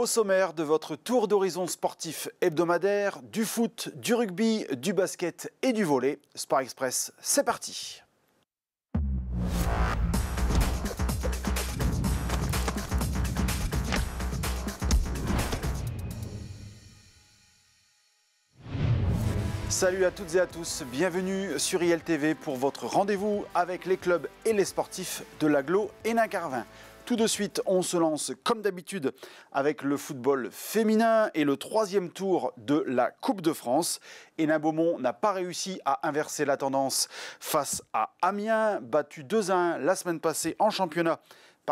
Au sommaire de votre tour d'horizon sportif hebdomadaire, du foot, du rugby, du basket et du volet, Sport Express, c'est parti. Salut à toutes et à tous, bienvenue sur ILTV pour votre rendez-vous avec les clubs et les sportifs de l'Aglo et Nacarvin. Tout de suite, on se lance comme d'habitude avec le football féminin et le troisième tour de la Coupe de France. Hélène Beaumont n'a pas réussi à inverser la tendance face à Amiens, battu 2 1 la semaine passée en championnat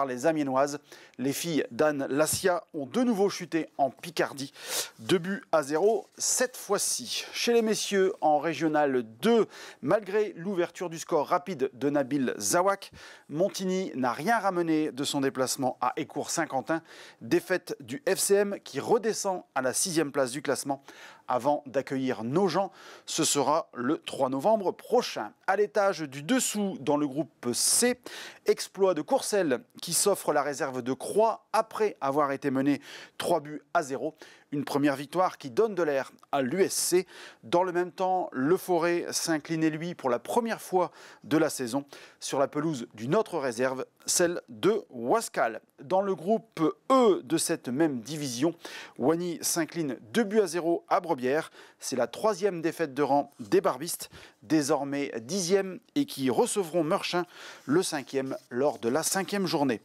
les Amiénoises. Les filles d'Anne Lassia ont de nouveau chuté en Picardie. Deux buts à zéro cette fois-ci. Chez les messieurs en régional 2, malgré l'ouverture du score rapide de Nabil Zawak, Montigny n'a rien ramené de son déplacement à Écourt-Saint-Quentin. Défaite du FCM qui redescend à la sixième place du classement avant d'accueillir nos gens. Ce sera le 3 novembre prochain. À l'étage du dessous, dans le groupe C, exploit de Courcelles qui s'offre la réserve de Croix après avoir été mené 3 buts à 0. Une première victoire qui donne de l'air à l'USC. Dans le même temps, Le Forêt s'inclinait lui pour la première fois de la saison sur la pelouse d'une autre réserve, celle de Wascal. Dans le groupe E de cette même division, Wany s'incline 2 buts à 0 à Brebière. C'est la troisième défaite de rang des Barbistes, désormais dixième et qui recevront Meurchin le cinquième lors de la cinquième journée.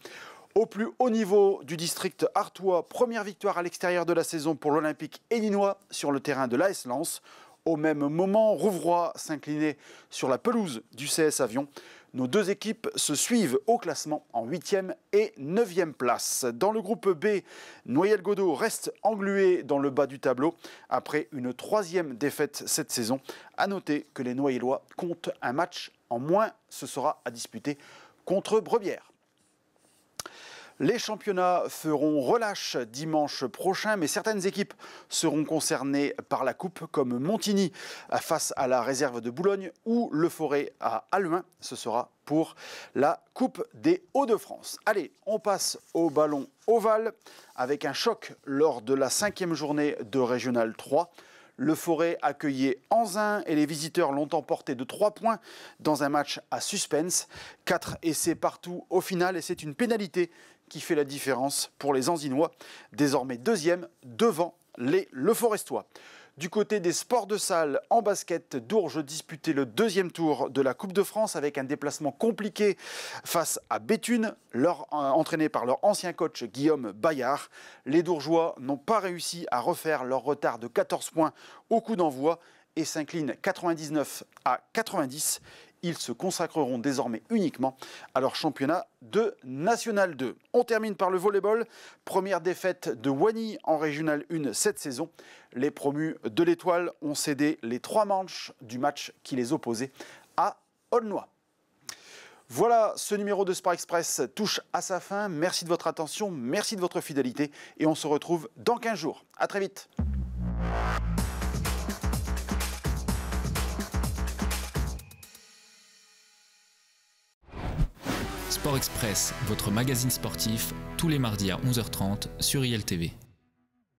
Au plus haut niveau du district Artois, première victoire à l'extérieur de la saison pour l'Olympique édinois sur le terrain de l'AS Lance. Au même moment, Rouvroy s'inclinait sur la pelouse du CS Avion. Nos deux équipes se suivent au classement en 8e et 9e place. Dans le groupe B, Noyel Godot reste englué dans le bas du tableau après une troisième défaite cette saison. A noter que les Noyellois comptent un match en moins. Ce sera à disputer contre Brebière. Les championnats feront relâche dimanche prochain, mais certaines équipes seront concernées par la coupe, comme Montigny face à la réserve de Boulogne ou Le Forêt à Aluin. Ce sera pour la Coupe des Hauts-de-France. Allez, on passe au ballon ovale avec un choc lors de la cinquième journée de Régional 3. Le Forêt accueillait Anzin et les visiteurs l'ont emporté de 3 points dans un match à suspense. 4 essais partout au final et c'est une pénalité qui fait la différence pour les Anzinois, désormais deuxième devant les Le du côté des sports de salle, en basket, Dourges disputait le deuxième tour de la Coupe de France avec un déplacement compliqué face à Béthune, euh, entraîné par leur ancien coach Guillaume Bayard. Les Dourgeois n'ont pas réussi à refaire leur retard de 14 points au coup d'envoi et s'inclinent 99 à 90. Ils se consacreront désormais uniquement à leur championnat de National 2. On termine par le volleyball. Première défaite de Wani en Régional 1 cette saison. Les promus de l'Étoile ont cédé les trois manches du match qui les opposait à Aulnois. Voilà, ce numéro de Sport Express touche à sa fin. Merci de votre attention, merci de votre fidélité et on se retrouve dans 15 jours. À très vite. Sport Express, votre magazine sportif, tous les mardis à 11h30 sur ILTV.